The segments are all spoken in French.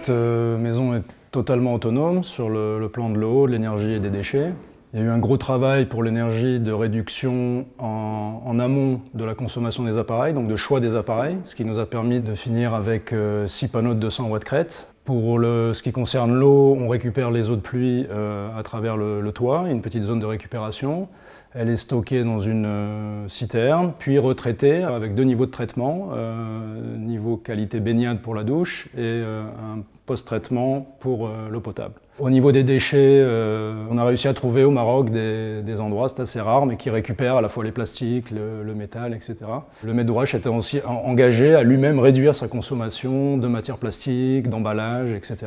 Cette euh, maison est totalement autonome sur le, plan de l'eau, de l'énergie et des déchets. Il y a eu un gros travail pour l'énergie de réduction en, en, amont de la consommation des appareils, donc de choix des appareils, ce qui nous a permis de finir avec 6 euh, panneaux de 200 watts crête, pour le, ce qui concerne l'eau, on récupère les eaux de pluie euh, à travers le, toit, une petite zone de récupération. Elle est stockée dans une euh, citerne, puis retraitée avec deux niveaux de traitement, euh, niveau qualité baignade pour la douche et un post-traitement pour l'eau potable. Au niveau des déchets, euh, on a réussi à trouver au Maroc des, endroits, c'est assez rare, mais qui récupèrent à la fois les plastiques, le, métal, etc. Le maître était aussi engagé à lui-même réduire sa consommation de matières plastiques, d'emballages, etc.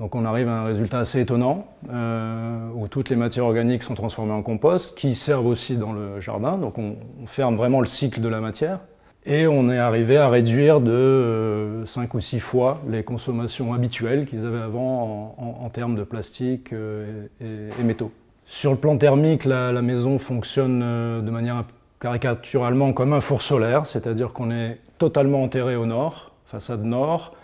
Donc on arrive à un résultat assez étonnant, euh, où toutes les matières organiques sont transformées en compost, qui servent aussi dans le jardin, donc on ferme vraiment le cycle de la matière. Et on est arrivé à réduire de 5 euh, ou 6 fois les consommations habituelles qu'ils avaient avant en, termes de plastique euh, et, métaux. Sur le plan thermique, la, maison fonctionne euh, de manière caricaturalement comme un four solaire, c'est-à-dire qu'on est totalement enterré au nord, façade nord,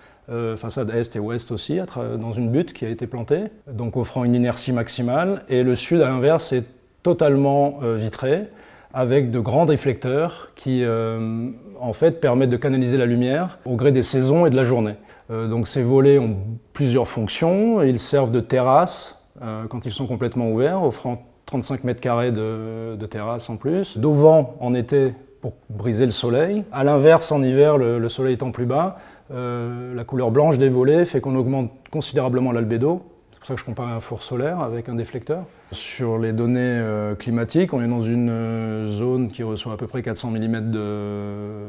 façade est et ouest aussi, dans une butte qui a été plantée, donc offrant une inertie maximale. Et le sud, à l'inverse, est totalement vitré, avec de grands réflecteurs qui euh, en fait permettent de canaliser la lumière au gré des saisons et de la journée. Euh, donc ces volets ont plusieurs fonctions, ils servent de terrasse euh, quand ils sont complètement ouverts, offrant 35 mètres carrés de, terrasse en plus, d'auvent en été pour briser le soleil. A l'inverse, en hiver, le, soleil étant plus bas, la couleur blanche des volets fait qu'on augmente considérablement l'albédo, c'est pour ça que je compare un four solaire avec un déflecteur. Sur les données euh, climatiques, on est dans une euh, zone qui reçoit à peu près 400 mm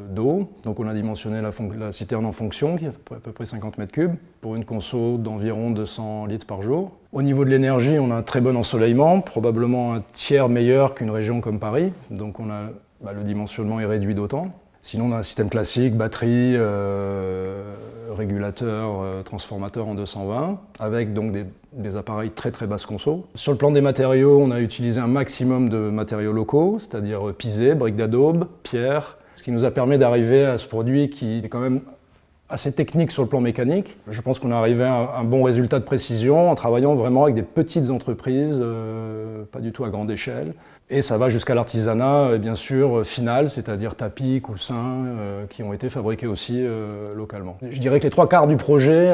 d'eau. Donc on a dimensionné la, citerne en fonction, qui est à peu près 50 mètres cubes, pour une conso d'environ 200 litres par jour. Au niveau de l'énergie, on a un très bon ensoleillement, probablement un tiers meilleur qu'une région comme Paris. Donc bah, le dimensionnement est réduit d'autant. Sinon, on a un système classique, batterie, euh, régulateur euh, transformateur en 220, avec donc des, appareils très très basse conso. Sur le plan des matériaux, on a utilisé un maximum de matériaux locaux, c'est-à-dire euh, pisé, briques d'adobe, pierre, ce qui nous a permis d'arriver à ce produit qui est quand même assez technique sur le plan mécanique. Je pense qu'on est arrivé à un, bon résultat de précision en travaillant vraiment avec des petites entreprises, euh, pas du tout à grande échelle. Et ça va jusqu'à l'artisanat, euh, bien sûr, euh, final, c'est-à-dire tapis, coussins, qui ont été fabriqués aussi localement. Je dirais que les trois quarts du projet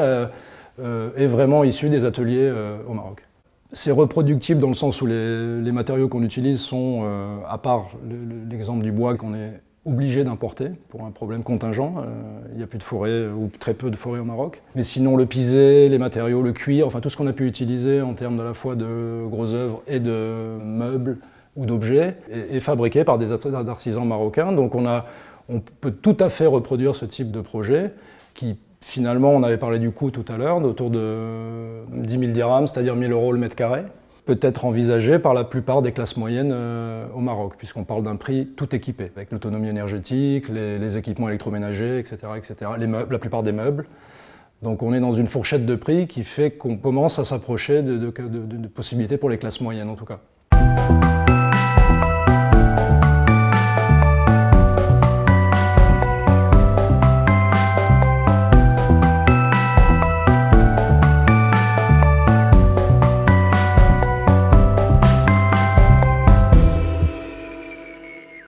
est vraiment issu des ateliers au Maroc. C'est reproductible dans le sens où les matériaux qu'on utilise sont, à part l'exemple du bois qu'on est obligé d'importer pour un problème contingent. Euh, il n'y a plus de forêt euh, ou très peu de forêt au Maroc. Mais sinon, le pisé, les matériaux, le cuir, enfin tout ce qu'on a pu utiliser en termes à la fois de grosses œuvres et de meubles ou d'objets est, fabriqué par des artisans marocains. Donc on, a, on peut tout à fait reproduire ce type de projet qui finalement, on avait parlé du coût tout à l'heure, autour de 10 000 dirhams, c'est-à-dire 000 euros le mètre carré peut être envisagé par la plupart des classes moyennes euh, au Maroc, puisqu'on parle d'un prix tout équipé, avec l'autonomie énergétique, les, équipements électroménagers, etc., etc., la plupart des meubles. Donc on est dans une fourchette de prix qui fait qu'on commence à s'approcher de possibilités pour les classes moyennes en tout cas.